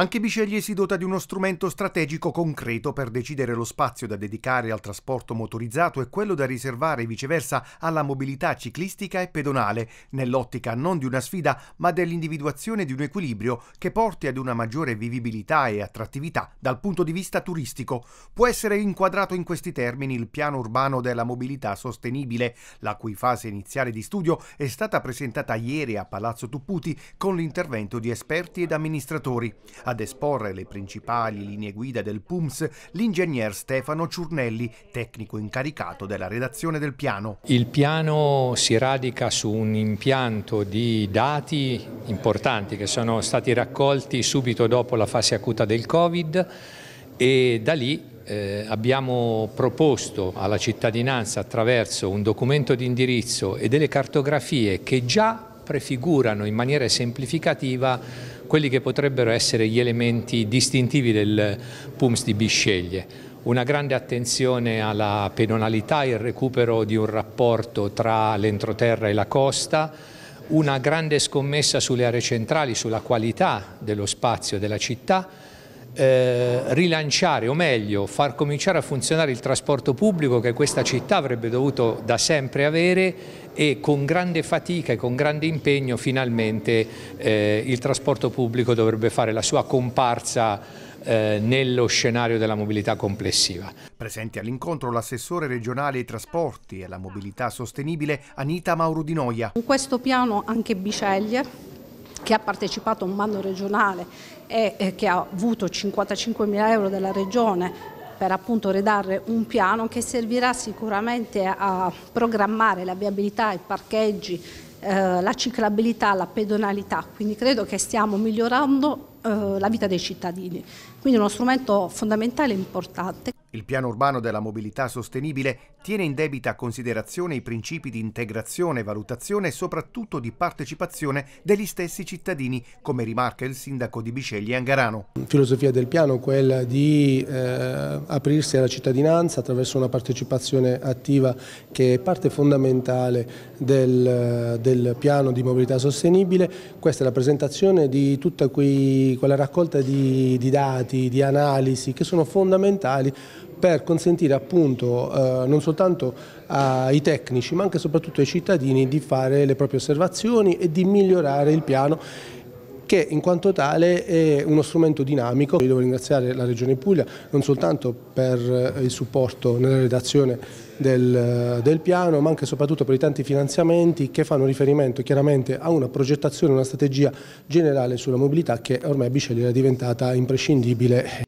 Anche Biceglie si dota di uno strumento strategico concreto per decidere lo spazio da dedicare al trasporto motorizzato e quello da riservare viceversa alla mobilità ciclistica e pedonale, nell'ottica non di una sfida ma dell'individuazione di un equilibrio che porti ad una maggiore vivibilità e attrattività dal punto di vista turistico. Può essere inquadrato in questi termini il piano urbano della mobilità sostenibile, la cui fase iniziale di studio è stata presentata ieri a Palazzo Tupputi con l'intervento di esperti ed amministratori. Ad esporre le principali linee guida del PUMS l'ingegner Stefano Ciurnelli, tecnico incaricato della redazione del piano. Il piano si radica su un impianto di dati importanti che sono stati raccolti subito dopo la fase acuta del Covid e da lì eh, abbiamo proposto alla cittadinanza attraverso un documento di indirizzo e delle cartografie che già prefigurano in maniera semplificativa quelli che potrebbero essere gli elementi distintivi del PUMS di Bisceglie una grande attenzione alla pedonalità, il recupero di un rapporto tra l'entroterra e la costa, una grande scommessa sulle aree centrali, sulla qualità dello spazio della città eh, rilanciare o meglio far cominciare a funzionare il trasporto pubblico che questa città avrebbe dovuto da sempre avere e con grande fatica e con grande impegno finalmente eh, il trasporto pubblico dovrebbe fare la sua comparsa eh, nello scenario della mobilità complessiva. Presenti all'incontro l'assessore regionale ai trasporti e alla mobilità sostenibile Anita Mauro Di Noia. In questo piano anche Biceglie che ha partecipato a un bando regionale e che ha avuto 55 mila euro dalla regione per appunto redare un piano che servirà sicuramente a programmare la viabilità, i parcheggi, eh, la ciclabilità, la pedonalità, quindi credo che stiamo migliorando eh, la vita dei cittadini, quindi uno strumento fondamentale e importante. Il piano urbano della mobilità sostenibile tiene in debita considerazione i principi di integrazione, valutazione e soprattutto di partecipazione degli stessi cittadini, come rimarca il sindaco di Biceglie Angarano. La filosofia del piano è quella di eh, aprirsi alla cittadinanza attraverso una partecipazione attiva che è parte fondamentale del, del piano di mobilità sostenibile. Questa è la presentazione di tutta qui, quella raccolta di, di dati, di analisi che sono fondamentali per consentire appunto eh, non soltanto ai tecnici ma anche e soprattutto ai cittadini di fare le proprie osservazioni e di migliorare il piano che in quanto tale è uno strumento dinamico. Io devo ringraziare la Regione Puglia non soltanto per eh, il supporto nella redazione del, eh, del, piano, ma anche e soprattutto per i tanti finanziamenti che fanno riferimento chiaramente a una progettazione, una strategia generale sulla mobilità che ormai a Bicelli era diventata imprescindibile.